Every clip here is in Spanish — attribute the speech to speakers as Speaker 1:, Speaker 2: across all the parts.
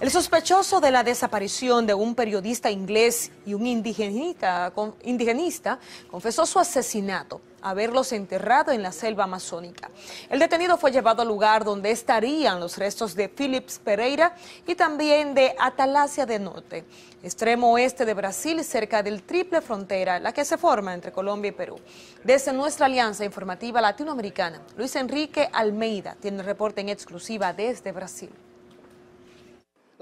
Speaker 1: El sospechoso de la desaparición de un periodista inglés y un indigenista, confesó su asesinato, haberlos enterrado en la selva amazónica. El detenido fue llevado al lugar donde estarían los restos de Phillips Pereira y también de Atalasia de Norte, extremo oeste de Brasil, cerca del triple frontera, la que se forma entre Colombia y Perú. Desde nuestra alianza informativa latinoamericana, Luis Enrique Almeida tiene el reporte en exclusiva desde Brasil.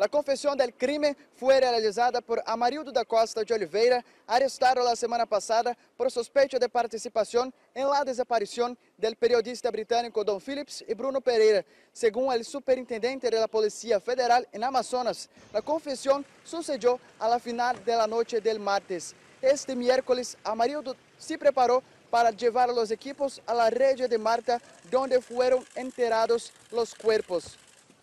Speaker 2: La confesión del crime fue realizada por Amarildo da Costa de Oliveira, arrestado la semana pasada por sospecha de participación en la desaparición del periodista británico Don Phillips y Bruno Pereira. Según el superintendente de la Policía Federal en Amazonas, la confesión sucedió a la final de la noche del martes. Este miércoles, Amarildo se preparó para llevar los equipos a la red de Marta, donde fueron enterados los cuerpos.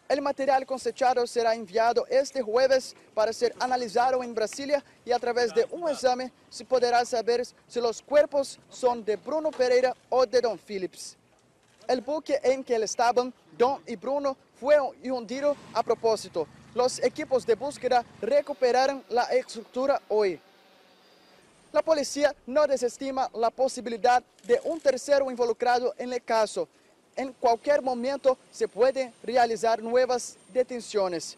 Speaker 2: El material cosechado será enviado este jueves para ser analizado en Brasilia y a través de un examen se podrá saber si los cuerpos son de Bruno Pereira o de Don Phillips. El buque en que estaban Don y Bruno fue hundido a propósito. Los equipos de búsqueda recuperaron la estructura hoy. La policía no desestima la posibilidad de un tercero involucrado en el caso. em qualquer momento se podem realizar novas detenções.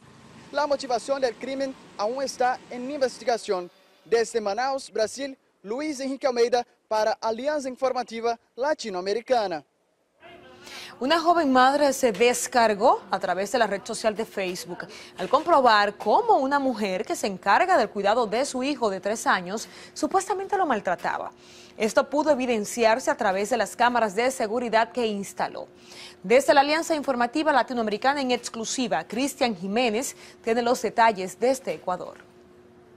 Speaker 2: a motivação do crime ainda está em investigação. Desde Manaus, Brasil, Luiz Henrique Almeida para Aliança Informativa Latinoamericana.
Speaker 1: Una joven madre se descargó a través de la red social de Facebook al comprobar cómo una mujer que se encarga del cuidado de su hijo de tres años supuestamente lo maltrataba. Esto pudo evidenciarse a través de las cámaras de seguridad que instaló. Desde la Alianza Informativa Latinoamericana en exclusiva, Cristian Jiménez tiene los detalles desde este Ecuador.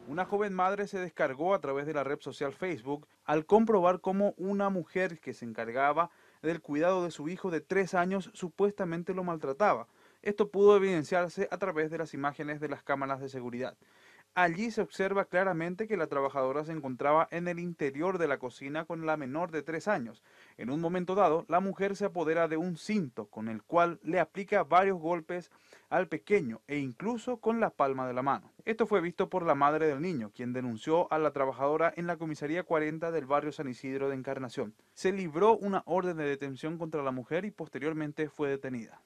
Speaker 3: Una joven madre se descargó a través de la red social Facebook al comprobar cómo una mujer que se encargaba del cuidado de su hijo de tres años supuestamente lo maltrataba. Esto pudo evidenciarse a través de las imágenes de las cámaras de seguridad. Allí se observa claramente que la trabajadora se encontraba en el interior de la cocina con la menor de tres años. En un momento dado, la mujer se apodera de un cinto con el cual le aplica varios golpes al pequeño e incluso con la palma de la mano. Esto fue visto por la madre del niño, quien denunció a la trabajadora en la comisaría 40 del barrio San Isidro de Encarnación. Se libró una orden de detención contra la mujer y posteriormente fue detenida.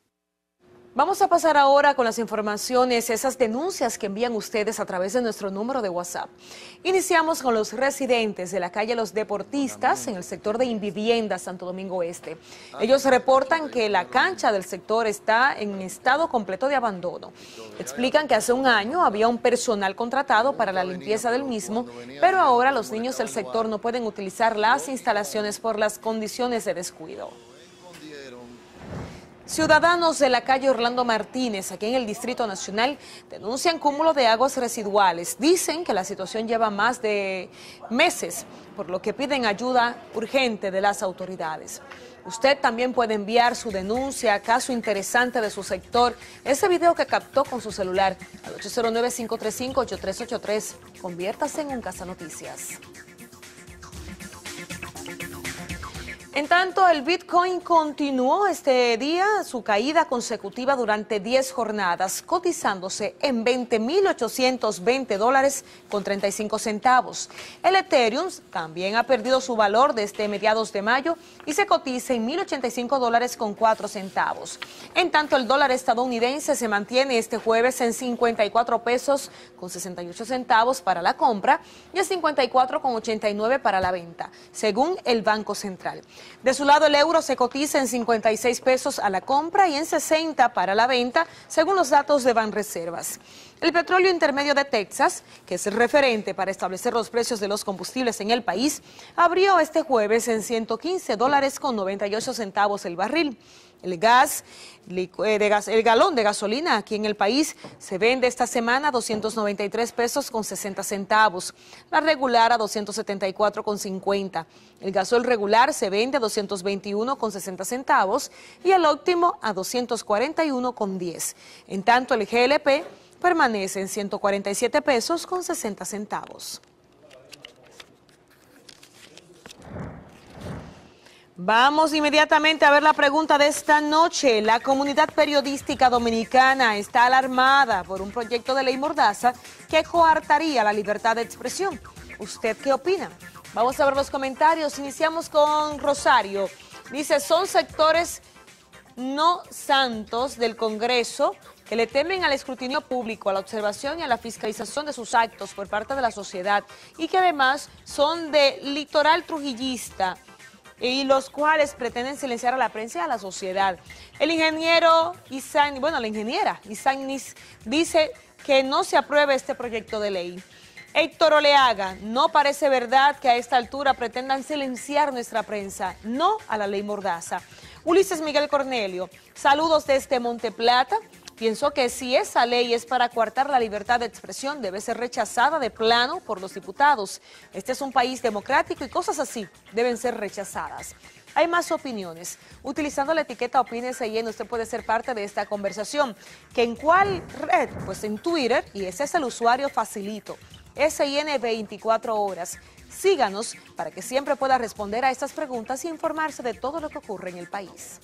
Speaker 1: Vamos a pasar ahora con las informaciones, esas denuncias que envían ustedes a través de nuestro número de WhatsApp. Iniciamos con los residentes de la calle Los Deportistas en el sector de Invivienda, Santo Domingo Este. Ellos reportan que la cancha del sector está en estado completo de abandono. Explican que hace un año había un personal contratado para la limpieza del mismo, pero ahora los niños del sector no pueden utilizar las instalaciones por las condiciones de descuido. Ciudadanos de la calle Orlando Martínez, aquí en el Distrito Nacional, denuncian cúmulo de aguas residuales. Dicen que la situación lleva más de meses, por lo que piden ayuda urgente de las autoridades. Usted también puede enviar su denuncia, caso interesante de su sector, ese video que captó con su celular al 809-535-8383. Conviértase en un Casa Noticias. En tanto, el Bitcoin continuó este día su caída consecutiva durante 10 jornadas, cotizándose en 20.820 dólares con 35 centavos. El Ethereum también ha perdido su valor desde mediados de mayo y se cotiza en 1.085 dólares con 4 centavos. En tanto, el dólar estadounidense se mantiene este jueves en 54 pesos con 68 centavos para la compra y en con para la venta, según el Banco Central. De su lado, el euro se cotiza en 56 pesos a la compra y en 60 para la venta, según los datos de Banreservas. El petróleo intermedio de Texas, que es el referente para establecer los precios de los combustibles en el país, abrió este jueves en 115 dólares con 98 centavos el barril. El eh, gas, el galón de gasolina aquí en el país se vende esta semana a 293 pesos con 60 centavos, la regular a 274 con 50. El gasol regular se vende a 221 con 60 centavos y el óptimo a 241 con 10. En tanto, el GLP permanece en 147 pesos con 60 centavos. Vamos inmediatamente a ver la pregunta de esta noche. La comunidad periodística dominicana está alarmada por un proyecto de ley mordaza que coartaría la libertad de expresión. ¿Usted qué opina? Vamos a ver los comentarios. Iniciamos con Rosario. Dice, son sectores no santos del Congreso que le temen al escrutinio público, a la observación y a la fiscalización de sus actos por parte de la sociedad y que además son de litoral trujillista y los cuales pretenden silenciar a la prensa y a la sociedad. El ingeniero Isan, bueno, la ingeniera Isanis dice que no se apruebe este proyecto de ley. Héctor Oleaga, no parece verdad que a esta altura pretendan silenciar nuestra prensa, no a la ley Mordaza. Ulises Miguel Cornelio, saludos desde Monteplata, Pienso que si esa ley es para coartar la libertad de expresión, debe ser rechazada de plano por los diputados. Este es un país democrático y cosas así deben ser rechazadas. Hay más opiniones. Utilizando la etiqueta Opines en usted puede ser parte de esta conversación. ¿Que ¿En cuál red? Pues en Twitter, y ese es el usuario facilito. SIN 24 horas. Síganos para que siempre pueda responder a estas preguntas e informarse de todo lo que ocurre en el país.